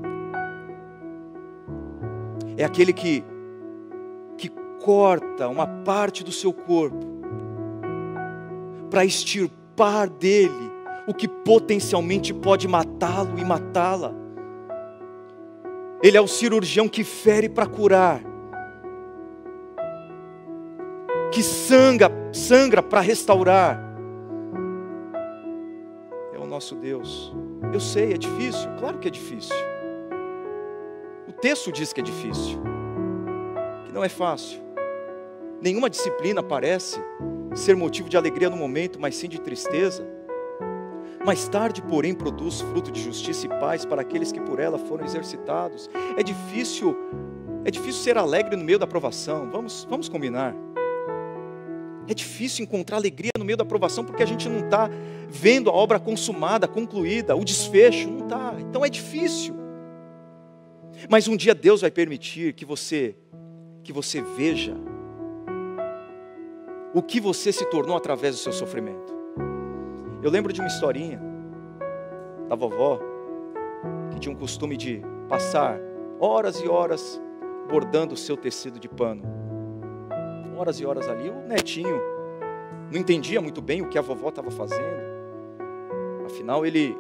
Speaker 1: é aquele que, que corta uma parte do seu corpo para extirpar dele o que potencialmente pode matá-lo e matá-la. Ele é o cirurgião que fere para curar que sangra, sangra para restaurar. É o nosso Deus. Eu sei, é difícil, claro que é difícil. O texto diz que é difícil, que não é fácil. Nenhuma disciplina parece ser motivo de alegria no momento, mas sim de tristeza. Mais tarde, porém, produz fruto de justiça e paz para aqueles que por ela foram exercitados. É difícil, é difícil ser alegre no meio da aprovação. Vamos, vamos combinar. É difícil encontrar alegria no meio da aprovação porque a gente não está vendo a obra consumada, concluída, o desfecho, não está. Então é difícil. Mas um dia Deus vai permitir que você que você veja o que você se tornou através do seu sofrimento. Eu lembro de uma historinha da vovó que tinha um costume de passar horas e horas bordando o seu tecido de pano horas e horas ali. O netinho não entendia muito bem o que a vovó estava fazendo. Afinal, ele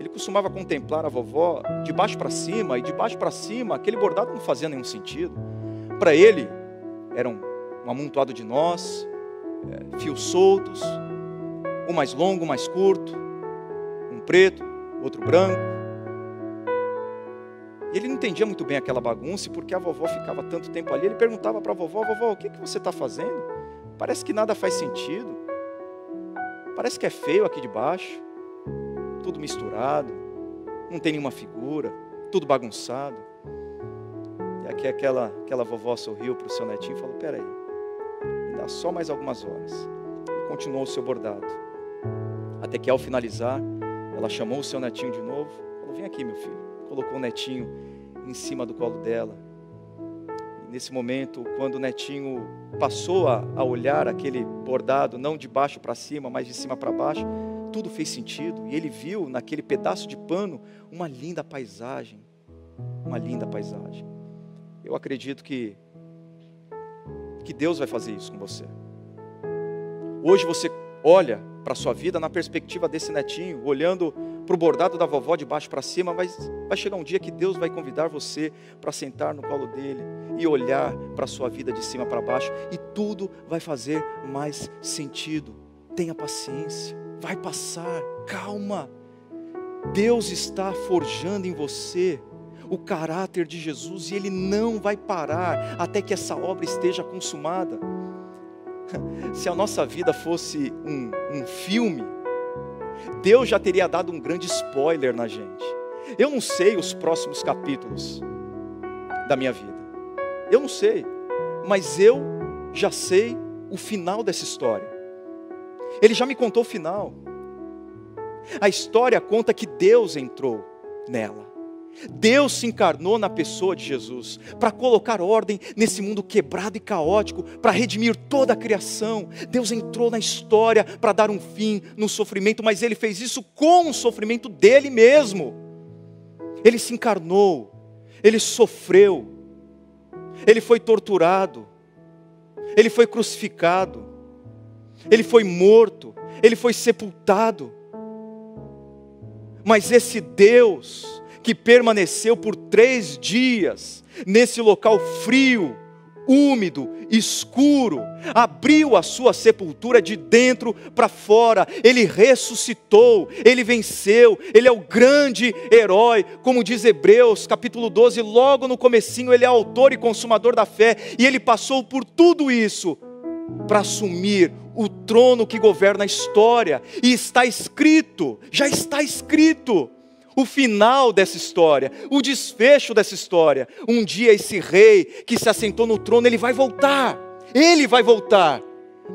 Speaker 1: ele costumava contemplar a vovó de baixo para cima e de baixo para cima, aquele bordado não fazia nenhum sentido. Para ele, era um, um amontoado de nós, é, fios soltos, um mais longo, um mais curto, um preto, outro branco. E ele não entendia muito bem aquela bagunça, porque a vovó ficava tanto tempo ali. Ele perguntava para a vovó: Vovó, o que, que você está fazendo? Parece que nada faz sentido. Parece que é feio aqui de baixo. Tudo misturado. Não tem nenhuma figura. Tudo bagunçado. E aqui aquela, aquela vovó sorriu para o seu netinho e falou: Peraí, dá só mais algumas horas. E continuou o seu bordado. Até que ao finalizar, ela chamou o seu netinho de novo: falou, Vem aqui, meu filho colocou o netinho em cima do colo dela. E nesse momento, quando o netinho passou a, a olhar aquele bordado, não de baixo para cima, mas de cima para baixo, tudo fez sentido e ele viu naquele pedaço de pano uma linda paisagem. Uma linda paisagem. Eu acredito que que Deus vai fazer isso com você. Hoje você olha para a sua vida na perspectiva desse netinho, olhando para o bordado da vovó de baixo para cima, mas vai chegar um dia que Deus vai convidar você para sentar no colo dele e olhar para a sua vida de cima para baixo e tudo vai fazer mais sentido. Tenha paciência, vai passar, calma. Deus está forjando em você o caráter de Jesus e ele não vai parar até que essa obra esteja consumada. (laughs) Se a nossa vida fosse um, um filme, Deus já teria dado um grande spoiler na gente. Eu não sei os próximos capítulos da minha vida. Eu não sei, mas eu já sei o final dessa história. Ele já me contou o final. A história conta que Deus entrou nela. Deus se encarnou na pessoa de Jesus para colocar ordem nesse mundo quebrado e caótico, para redimir toda a criação. Deus entrou na história para dar um fim no sofrimento, mas ele fez isso com o sofrimento dele mesmo. Ele se encarnou, ele sofreu, ele foi torturado, ele foi crucificado, ele foi morto, ele foi sepultado. Mas esse Deus, que permaneceu por três dias nesse local frio, úmido, escuro, abriu a sua sepultura de dentro para fora, ele ressuscitou, ele venceu, ele é o grande herói, como diz Hebreus, capítulo 12, logo no comecinho, ele é autor e consumador da fé, e ele passou por tudo isso para assumir o trono que governa a história, e está escrito, já está escrito, o final dessa história, o desfecho dessa história. Um dia esse rei que se assentou no trono, ele vai voltar. Ele vai voltar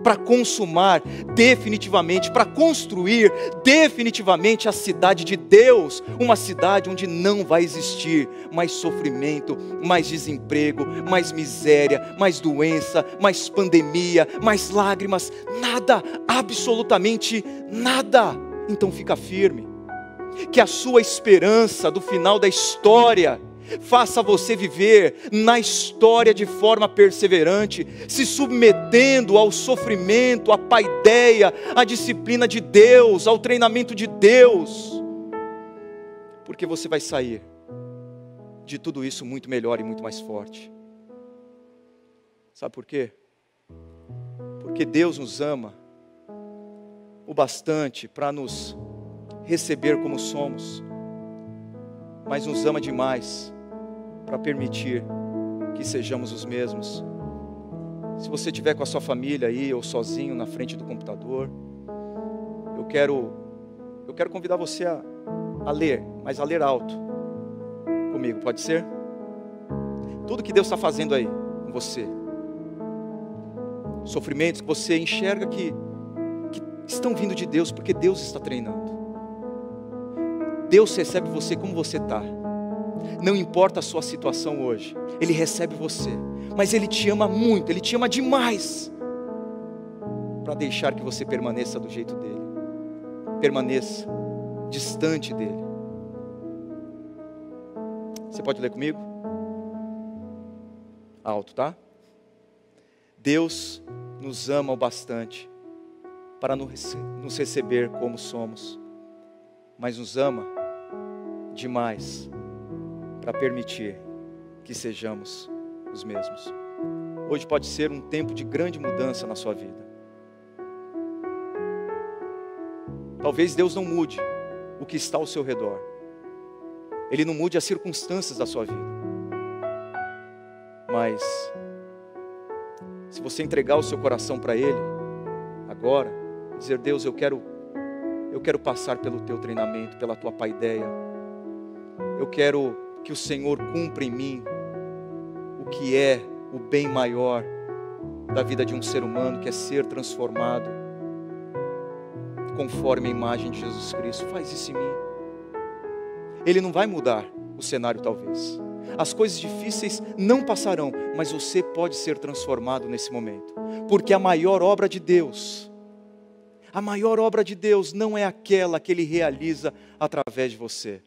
Speaker 1: para consumar definitivamente, para construir definitivamente a cidade de Deus, uma cidade onde não vai existir mais sofrimento, mais desemprego, mais miséria, mais doença, mais pandemia, mais lágrimas, nada, absolutamente nada. Então fica firme que a sua esperança do final da história faça você viver na história de forma perseverante, se submetendo ao sofrimento, à paideia, à disciplina de Deus, ao treinamento de Deus, porque você vai sair de tudo isso muito melhor e muito mais forte. Sabe por quê? Porque Deus nos ama o bastante para nos receber como somos, mas nos ama demais para permitir que sejamos os mesmos. Se você estiver com a sua família aí ou sozinho na frente do computador, eu quero eu quero convidar você a, a ler, mas a ler alto comigo, pode ser? Tudo que Deus está fazendo aí com você, sofrimentos que você enxerga que, que estão vindo de Deus, porque Deus está treinando. Deus recebe você como você está. Não importa a sua situação hoje, Ele recebe você. Mas Ele te ama muito, Ele te ama demais. Para deixar que você permaneça do jeito dele. Permaneça distante dele. Você pode ler comigo? Alto, tá? Deus nos ama o bastante para nos receber como somos, mas nos ama demais para permitir que sejamos os mesmos. Hoje pode ser um tempo de grande mudança na sua vida. Talvez Deus não mude o que está ao seu redor. Ele não mude as circunstâncias da sua vida. Mas se você entregar o seu coração para ele agora, dizer: "Deus, eu quero eu quero passar pelo teu treinamento, pela tua paideia, eu quero que o Senhor cumpra em mim o que é o bem maior da vida de um ser humano, que é ser transformado conforme a imagem de Jesus Cristo. Faz isso em mim. Ele não vai mudar o cenário, talvez. As coisas difíceis não passarão, mas você pode ser transformado nesse momento, porque a maior obra de Deus, a maior obra de Deus não é aquela que Ele realiza através de você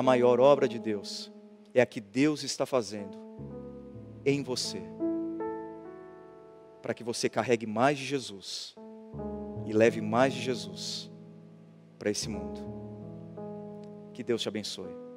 Speaker 1: a maior obra de Deus é a que Deus está fazendo em você, para que você carregue mais de Jesus e leve mais de Jesus para esse mundo. Que Deus te abençoe.